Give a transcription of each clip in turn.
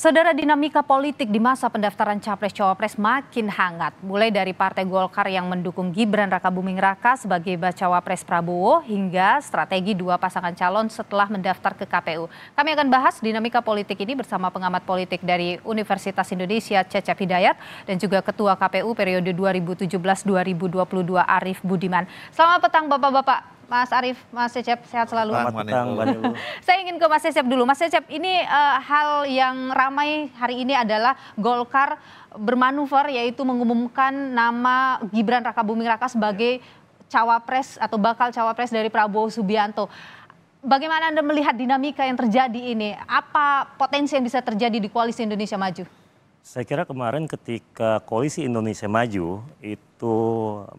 Saudara dinamika politik di masa pendaftaran Capres-Cawapres makin hangat. Mulai dari Partai Golkar yang mendukung Gibran Rakabuming Raka sebagai bacawa pres Prabowo hingga strategi dua pasangan calon setelah mendaftar ke KPU. Kami akan bahas dinamika politik ini bersama pengamat politik dari Universitas Indonesia Cecep Hidayat dan juga Ketua KPU periode 2017-2022 Arif Budiman. Selamat petang Bapak-Bapak. Mas Arif, Mas Cecep, sehat selalu. Selamat petang, Saya ke Mas Cecep dulu. Mas Cecep, ini uh, hal yang ramai hari ini adalah Golkar bermanuver yaitu mengumumkan nama Gibran Raka Buming Raka sebagai cawapres atau bakal cawapres dari Prabowo Subianto. Bagaimana Anda melihat dinamika yang terjadi ini? Apa potensi yang bisa terjadi di koalisi Indonesia Maju? Saya kira kemarin ketika koalisi Indonesia Maju itu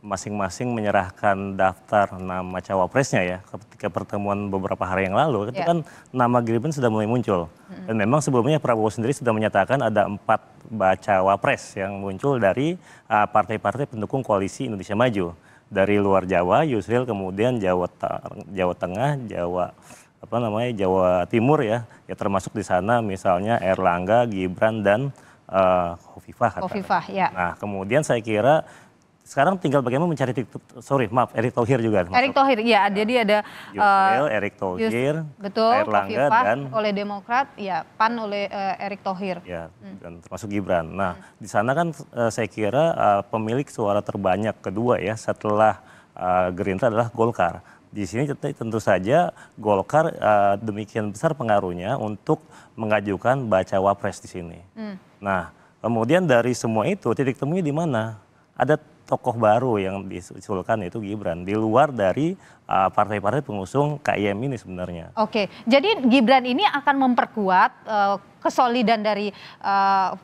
masing-masing menyerahkan daftar nama cawapresnya ya ketika pertemuan beberapa hari yang lalu itu ya. kan nama Gibran sudah mulai muncul mm. dan memang sebelumnya Prabowo sendiri sudah menyatakan ada empat cawapres yang muncul dari uh, partai-partai pendukung koalisi Indonesia Maju dari luar Jawa Yusril kemudian Jawa Jawa Tengah Jawa apa namanya Jawa Timur ya ya termasuk di sana misalnya Erlangga Gibran dan uh, eh, Hovifah Hovifah, ya. Nah, kemudian saya kira sekarang tinggal bagaimana mencari titik, sorry maaf Erick Thohir juga Erick Thohir ya, Nah, jadi ada Yusril, uh, Erick Thohir, Erlangga Kofifa, dan oleh Demokrat ya PAN oleh uh, Erick Thohir. Ya, hmm. dan termasuk Gibran. Nah, hmm. di sana kan uh, saya kira uh, pemilik suara terbanyak kedua ya setelah Gerindra adalah Golkar di sini tentu saja Golkar uh, demikian besar pengaruhnya untuk mengajukan baca wapres di sini. Hmm. Nah, kemudian dari semua itu titik temunya di mana? Ada tokoh baru yang disulkan yaitu Gibran di luar dari eh, partai-partai uh, pengusung KIM ini sebenarnya. Oke, jadi Gibran ini akan memperkuat uh, kesolidan dari uh,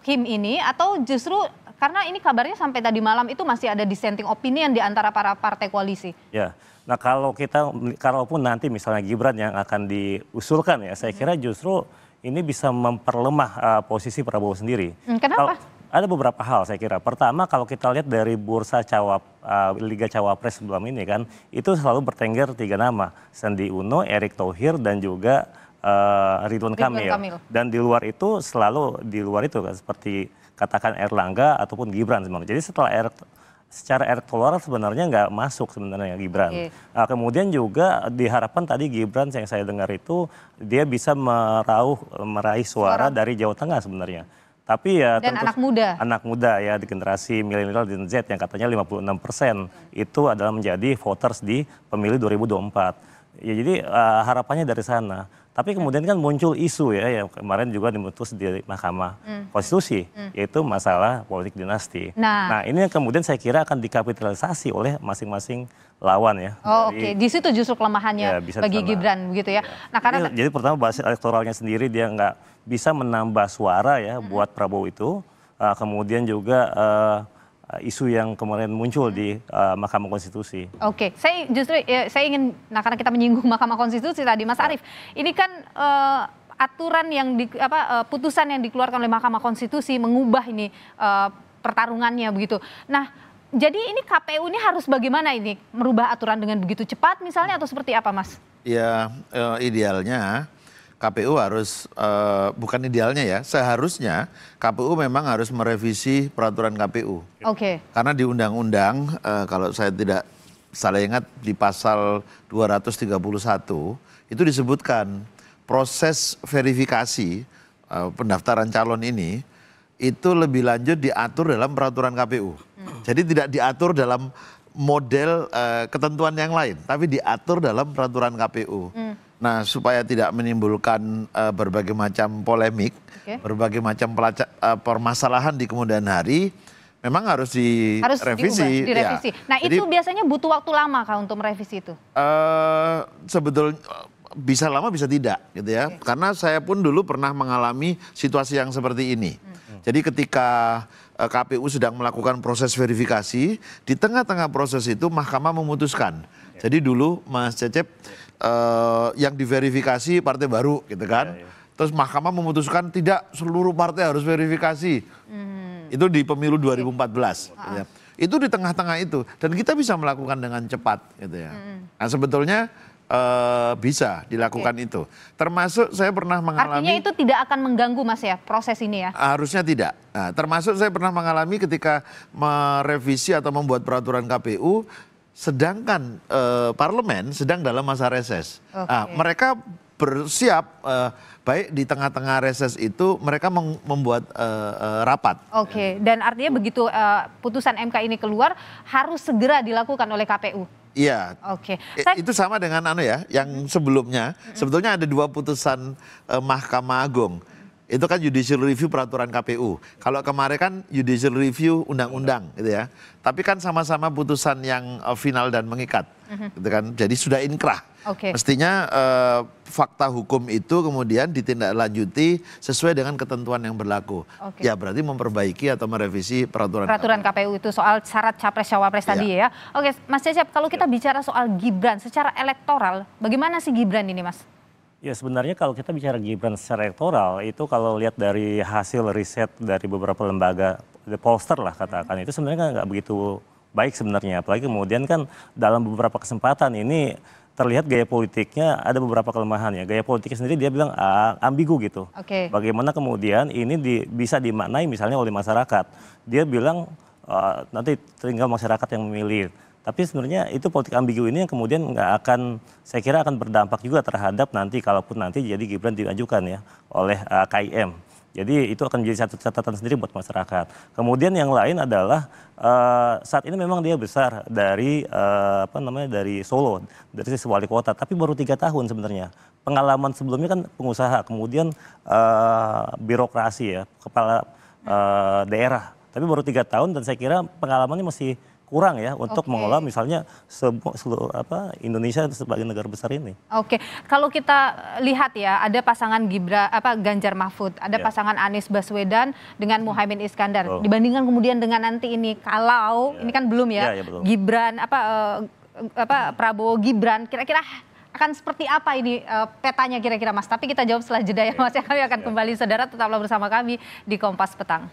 Kim ini atau justru karena ini kabarnya sampai tadi malam itu masih ada dissenting opinion di antara para partai koalisi. Ya, nah kalau kita, kalaupun nanti misalnya Gibran yang akan diusulkan ya, saya hmm. kira justru ini bisa memperlemah uh, posisi Prabowo sendiri. Hmm, kenapa? Kalau, ada beberapa hal saya kira. Pertama kalau kita lihat dari bursa cawap uh, Liga Cawapres sebelum ini kan itu selalu bertengger tiga nama, Sandi Uno, Erick Thohir dan juga uh, Ridwan Kamil. Kamil. Dan di luar itu selalu di luar itu kan seperti katakan Erlangga ataupun Gibran sebenarnya. Jadi setelah er, secara elektoral sebenarnya nggak masuk sebenarnya Gibran. Okay. Nah, kemudian juga diharapkan tadi Gibran yang saya dengar itu dia bisa merauh meraih suara, suara. dari Jawa Tengah sebenarnya. Tapi ya Dan tentu anak muda. Anak muda ya di generasi milenial dan Z yang katanya 56 persen itu adalah menjadi voters di pemilu 2024. Ya jadi uh, harapannya dari sana. Tapi kemudian kan muncul isu ya yang kemarin juga dimutus di Mahkamah hmm. Konstitusi hmm. yaitu masalah politik dinasti. Nah. nah, ini yang kemudian saya kira akan dikapitalisasi oleh masing-masing lawan ya. Oh, oke. Okay. Di situ justru kelemahannya ya, bisa bagi Gibran begitu ya. ya. Nah, karena jadi, jadi pertama basis elektoralnya sendiri dia nggak bisa menambah suara ya hmm. buat Prabowo itu. Uh, kemudian juga uh, Uh, isu yang kemarin muncul di uh, Mahkamah Konstitusi. Oke, okay. saya justru ya, saya ingin nah karena kita menyinggung Mahkamah Konstitusi tadi Mas iya. Arief. Ini kan uh, aturan yang di apa uh, putusan yang dikeluarkan oleh Mahkamah Konstitusi mengubah ini uh, pertarungannya begitu. Nah, jadi ini KPU ini harus bagaimana ini merubah aturan dengan begitu cepat misalnya atau seperti apa Mas? Ya, uh, idealnya KPU harus uh, bukan idealnya ya, seharusnya KPU memang harus merevisi peraturan KPU. Oke. Okay. Karena di undang-undang uh, kalau saya tidak salah ingat di pasal 231 itu disebutkan proses verifikasi uh, pendaftaran calon ini itu lebih lanjut diatur dalam peraturan KPU. Hmm. Jadi tidak diatur dalam model uh, ketentuan yang lain, tapi diatur dalam peraturan KPU. Hmm. Nah, supaya tidak menimbulkan uh, berbagai macam polemik, okay. berbagai macam pelaca, uh, eh, permasalahan di kemudian hari, memang harus iya. direvisi. Harus diubah, direvisi. Ya. Nah, Jadi, itu biasanya butuh waktu lama kah untuk merevisi itu? Uh, sebetulnya bisa lama bisa tidak, gitu ya. Okay. Karena saya pun dulu pernah mengalami situasi yang seperti ini. Hmm. Jadi ketika uh, KPU sedang melakukan proses verifikasi, di tengah-tengah proses itu Mahkamah memutuskan Ya. Jadi dulu Mas Cecep uh, yang diverifikasi partai baru gitu kan. Ya, ya. Terus mahkamah memutuskan tidak seluruh partai harus verifikasi. Hmm. Itu di pemilu 2014. Gitu ya. Itu di tengah-tengah itu dan kita bisa melakukan dengan cepat gitu ya. Hmm. Nah sebetulnya Uh, bisa dilakukan okay. itu. Termasuk saya pernah mengalami. Artinya itu tidak akan mengganggu mas ya proses ini ya? Harusnya tidak. Nah, termasuk saya pernah mengalami ketika merevisi atau membuat peraturan KPU sedangkan uh, parlemen sedang dalam masa reses. Okay. Nah, mereka bersiap uh, baik di tengah-tengah reses itu mereka membuat uh, uh, rapat. Oke, okay. dan artinya begitu uh, putusan MK ini keluar harus segera dilakukan oleh KPU. Iya. Oke. Okay. Saya... Itu sama dengan anu ya, yang sebelumnya sebetulnya ada dua putusan eh, Mahkamah Agung itu kan judicial review peraturan KPU. Kalau kemarin kan judicial review undang-undang gitu ya. Tapi kan sama-sama putusan yang eh, final dan mengikat. Mhm. Gitu kan. Jadi sudah inkrah. Okay. Mestinya uh, fakta hukum itu kemudian ditindaklanjuti sesuai dengan ketentuan yang berlaku. Okay. Ya berarti memperbaiki atau merevisi peraturan peraturan KPU, KPU itu soal syarat capres cawapres tadi ya. ya. Oke, Mas Cecep, kalau kita ya. bicara soal Gibran secara elektoral, bagaimana sih Gibran ini, Mas? Ya sebenarnya kalau kita bicara Gibran secara elektoral itu kalau lihat dari hasil riset dari beberapa lembaga the pollster lah katakan itu sebenarnya kan nggak begitu baik sebenarnya apalagi kemudian kan dalam beberapa kesempatan ini terlihat gaya politiknya ada beberapa kelemahan ya. Gaya politiknya sendiri dia bilang ah, ambigu gitu. Okay. Bagaimana kemudian ini di, bisa dimaknai misalnya oleh masyarakat. Dia bilang uh, nanti tinggal masyarakat yang memilih. Tapi sebenarnya itu politik ambigu ini yang kemudian nggak akan, saya kira akan berdampak juga terhadap nanti kalaupun nanti jadi Gibran diajukan ya oleh uh, eh, KIM. Jadi itu akan menjadi satu catatan sendiri buat masyarakat. Kemudian yang lain adalah uh, saat ini memang dia besar dari uh, apa namanya dari Solo, dari sisi wali kota, tapi baru tiga tahun sebenarnya. Pengalaman sebelumnya kan pengusaha, kemudian uh, birokrasi ya, kepala uh, daerah. Tapi baru tiga tahun dan saya kira pengalamannya masih kurang ya untuk okay. mengelola misalnya seluruh apa Indonesia sebagai negara besar ini. Oke, okay. kalau kita lihat ya ada pasangan Gibra apa Ganjar Mahfud, ada yeah. pasangan Anies Baswedan dengan hmm. Muhaimin Iskandar. Oh. Dibandingkan kemudian dengan nanti ini kalau yeah. ini kan belum ya, yeah, yeah, belum. Gibran apa uh, apa Prabowo Gibran kira-kira akan seperti apa ini uh, petanya kira-kira Mas? Tapi kita jawab setelah jeda ya Mas. Ya, kami akan kembali saudara tetaplah bersama kami di Kompas Petang.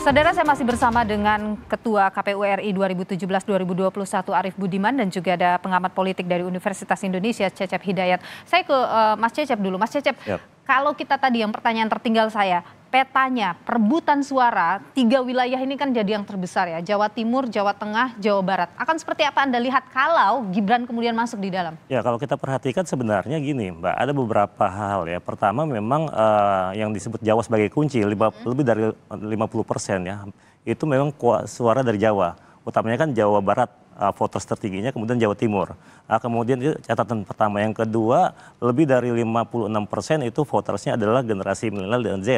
Saudara saya masih bersama dengan Ketua KPU RI 2017-2021 Arief Budiman dan juga ada pengamat politik dari Universitas Indonesia Cecep Hidayat. Saya ke uh, Mas Cecep dulu. Mas Cecep, yep. Ya kalau kita tadi yang pertanyaan tertinggal saya, petanya perebutan suara tiga wilayah ini kan jadi yang terbesar ya Jawa Timur, Jawa Tengah, Jawa Barat. Akan seperti apa Anda lihat kalau Gibran kemudian masuk di dalam? Ya kalau kita perhatikan sebenarnya gini Mbak, ada beberapa hal ya. Pertama memang uh, yang disebut Jawa sebagai kunci lima, hmm. lebih dari 50 persen ya itu memang suara dari Jawa. Utamanya kan Jawa Barat uh, eh, voters tertingginya kemudian Jawa Timur. Uh, kemudian itu catatan pertama. Yang kedua, lebih dari 56% persen itu votersnya adalah generasi milenial dan Z.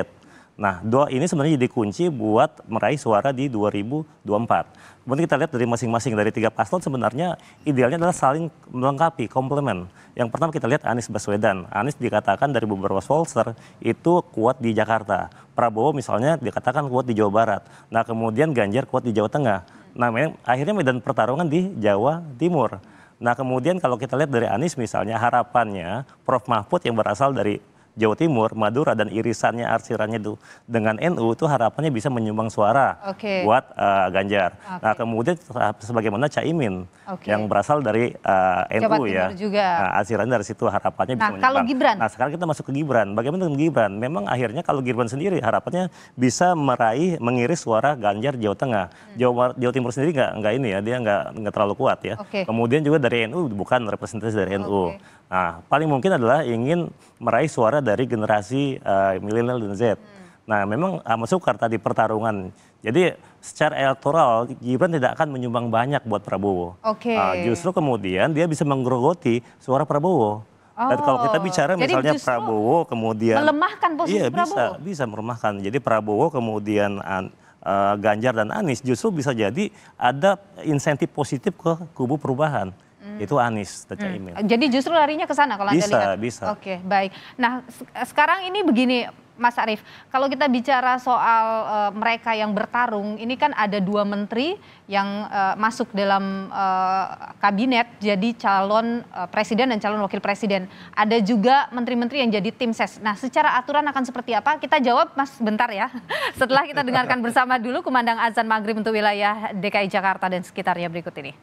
Nah, dua ini sebenarnya jadi kunci buat meraih suara di 2024. Kemudian kita lihat dari masing-masing dari tiga paslon sebenarnya idealnya adalah saling melengkapi, komplement. Yang pertama kita lihat Anies Baswedan. Anies dikatakan dari beberapa pollster itu kuat di Jakarta. Prabowo misalnya dikatakan kuat di Jawa Barat. Nah, kemudian Ganjar kuat di Jawa Tengah. Nah, akhirnya medan pertarungan di Jawa Timur. Nah, kemudian kalau kita lihat dari Anies misalnya harapannya Prof Mahfud yang berasal dari Jawa Timur, Madura dan irisannya arsirannya itu dengan NU itu harapannya bisa menyumbang suara okay. buat uh, Ganjar. Okay. Nah kemudian sebagaimana Caimin okay. yang berasal dari uh, eh, NU Jawa ya, juga. Nah, arsirannya dari situ harapannya nah, menyumbang. Kalau Gibran. Nah sekarang kita masuk ke Gibran. Bagaimana dengan Gibran? Memang akhirnya kalau Gibran sendiri harapannya bisa meraih mengiris suara Ganjar Jawa Tengah. Hmm. Jawa, Jawa Timur sendiri nggak ini ya dia nggak nggak terlalu kuat ya. Okay. Kemudian juga dari NU bukan representasi dari NU. Okay. Nah, paling mungkin adalah ingin meraih suara dari generasi uh, milenial dan Z. Hmm. Nah, memang eh, masuk karta di pertarungan. Jadi secara elektoral Gibran tidak akan menyumbang banyak buat Prabowo. Oke. Okay. Uh, justru kemudian dia bisa menggerogoti suara Prabowo. Oh, Dan kalau kita oh. bicara misalnya Prabowo kemudian melemahkan posisi iya, Prabowo. bisa bisa melemahkan. Jadi Prabowo kemudian uh, Ganjar dan Anies justru bisa jadi ada insentif positif ke kubu perubahan. Hmm. Itu Anies dan Caimin. Hmm. Jadi justru larinya ke sana kalau bisa, Anda lihat. Bisa, bisa. Oke, baik. Nah, sekarang ini begini Mas Arief, kalau kita bicara soal uh, mereka yang bertarung, ini kan ada dua menteri yang uh, masuk dalam uh, kabinet jadi calon uh, presiden dan calon wakil presiden. Ada juga menteri-menteri yang jadi tim ses. Nah, secara aturan akan seperti apa? Kita jawab Mas bentar ya. Setelah kita dengarkan bersama dulu kumandang azan maghrib untuk wilayah DKI Jakarta dan sekitarnya berikut ini.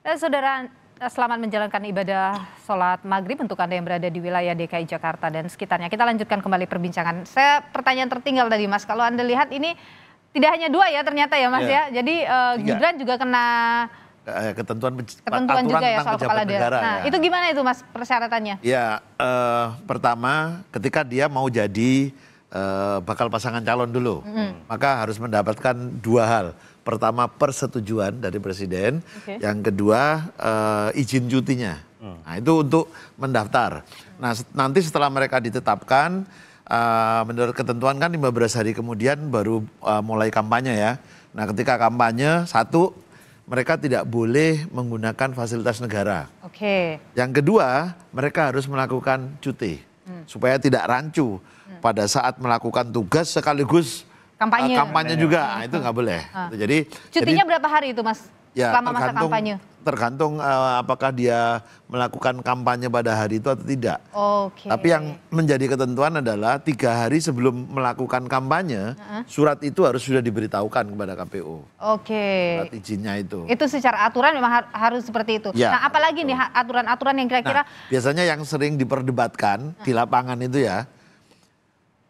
Dan eh, saudara, eh, selamat menjalankan ibadah sholat maghrib untuk Anda yang berada di wilayah DKI Jakarta dan sekitarnya. Kita lanjutkan kembali perbincangan. Saya pertanyaan tertinggal tadi Mas, kalau Anda lihat ini tidak hanya dua ya ternyata ya Mas ya. ya. Jadi uh, Gibran juga kena ketentuan, ketentuan juga ya soal kepala daerah. Nah, ya. itu gimana itu Mas persyaratannya? Ya, uh, pertama ketika dia mau jadi uh, bakal pasangan calon dulu, mm -hmm. maka harus mendapatkan dua hal Pertama persetujuan dari presiden, okay. yang kedua uh, izin cutinya. Hmm. Nah, itu untuk mendaftar. Nah, nanti setelah mereka ditetapkan uh, menurut ketentuan kan 15 hari kemudian baru uh, mulai kampanye ya. Nah, ketika kampanye satu mereka tidak boleh menggunakan fasilitas negara. Oke. Okay. Yang kedua, mereka harus melakukan cuti hmm. supaya tidak rancu hmm. pada saat melakukan tugas sekaligus kampanye, uh, kampanye iya. juga nah, itu nggak boleh. Uh. Jadi cutinya jadi, berapa hari itu mas? Ya, Selama masa kampanye? Tergantung uh, apakah dia melakukan kampanye pada hari itu atau tidak. Oke. Okay. Tapi yang menjadi ketentuan adalah tiga hari sebelum melakukan kampanye, uh -huh. surat itu harus sudah diberitahukan kepada KPU. Oke. Okay. Surat izinnya itu. Itu secara aturan memang har harus seperti itu. Ya, nah, apalagi betul. nih aturan-aturan yang kira-kira. Nah, biasanya yang sering diperdebatkan uh. di lapangan itu ya,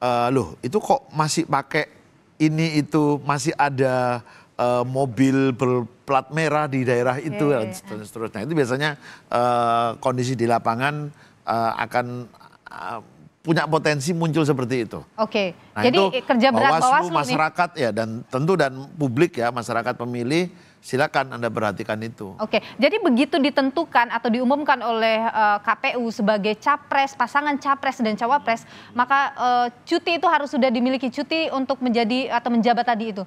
uh, loh itu kok masih pakai ini itu masih ada uh, mobil berplat merah di daerah itu yeah, dan seterusnya. Itu biasanya uh, kondisi di lapangan uh, akan uh, punya potensi muncul seperti itu. Oke. Okay. Nah, Jadi itu kerja berat Bawaslu, Bawaslu masyarakat nih. ya dan tentu dan publik ya masyarakat pemilih Silakan Anda perhatikan itu. Oke, jadi begitu ditentukan atau diumumkan oleh uh, eh, KPU sebagai capres, pasangan capres dan cawapres, maka uh, cuti itu harus sudah dimiliki cuti untuk menjadi atau menjabat tadi itu.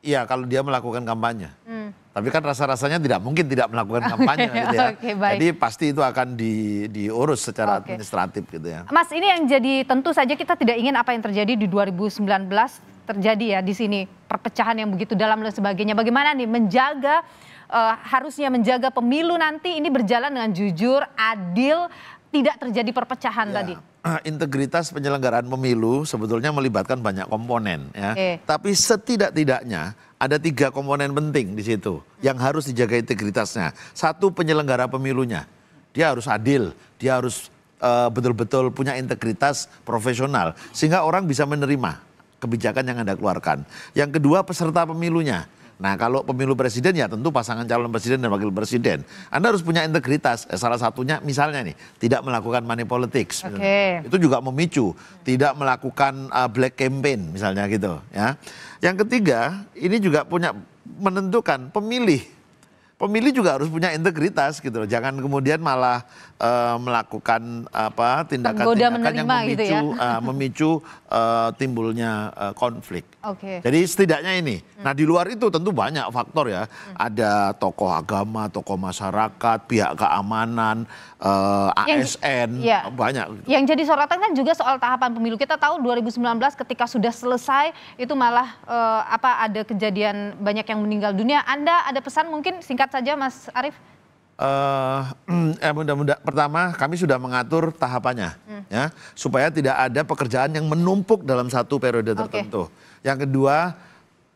Iya, kalau dia melakukan kampanye. Hmm. Tapi kan rasa-rasanya tidak mungkin tidak melakukan kampanye okay, gitu ya. Okay, Jadi pasti itu akan di, diurus secara okay. administratif gitu ya. Mas, ini yang jadi tentu saja kita tidak ingin apa yang terjadi di 2019 terjadi ya di sini perpecahan yang begitu dalam dan sebagainya. Bagaimana nih menjaga uh, harusnya menjaga pemilu nanti ini berjalan dengan jujur, adil, tidak terjadi perpecahan ya. tadi. Integritas penyelenggaraan pemilu sebetulnya melibatkan banyak komponen ya. Okay. Tapi setidak-tidaknya ada tiga komponen penting di situ yang harus dijaga integritasnya. Satu penyelenggara pemilunya. Dia harus adil, dia harus eh, betul-betul uh, betul -betul punya integritas profesional sehingga orang bisa menerima kebijakan yang Anda keluarkan. Yang kedua peserta pemilunya. Nah kalau pemilu presiden ya tentu pasangan calon presiden dan wakil presiden. Anda harus punya integritas. Eh, salah satunya misalnya nih tidak melakukan money politics. Okay. Itu juga memicu. Tidak melakukan uh, black campaign misalnya gitu ya. Yang ketiga ini juga punya menentukan pemilih pemilih juga harus punya integritas gitu loh. Jangan kemudian malah uh, melakukan apa tindakan-tindakan yang memicu gitu ya? uh, memicu uh, timbulnya uh, konflik. Okay. Jadi setidaknya ini. Hmm. Nah, di luar itu tentu banyak faktor ya. Hmm. Ada tokoh agama, tokoh masyarakat, pihak keamanan, uh, ASN, ya. banyak gitu. Yang jadi sorotan kan juga soal tahapan pemilu. Kita tahu 2019 ketika sudah selesai itu malah uh, apa ada kejadian banyak yang meninggal dunia. Anda ada pesan mungkin singkat singkat saja Mas Arief. Uh, eh, mudah-mudah eh, pertama kami sudah mengatur tahapannya hmm. ya supaya tidak ada pekerjaan yang menumpuk dalam satu periode okay. tertentu. Yang kedua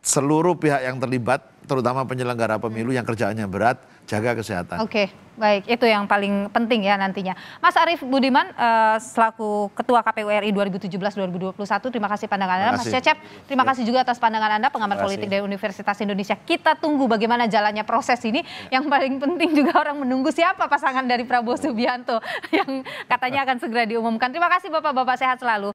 seluruh pihak yang terlibat terutama penyelenggara pemilu hmm. yang kerjaannya berat jaga kesehatan. Oke, okay, baik. Itu yang paling penting ya nantinya. Mas Arief Budiman eh, selaku Ketua KPU RI 2017-2021, terima kasih pandangan Anda. Mas Cecep, terima ya. kasih juga atas pandangan Anda, pengamat politik dari Universitas Indonesia. Kita tunggu bagaimana jalannya proses ini. Ya. Yang paling penting juga orang menunggu siapa pasangan dari Prabowo Subianto yang katanya akan segera diumumkan. Terima kasih Bapak-Bapak, sehat selalu.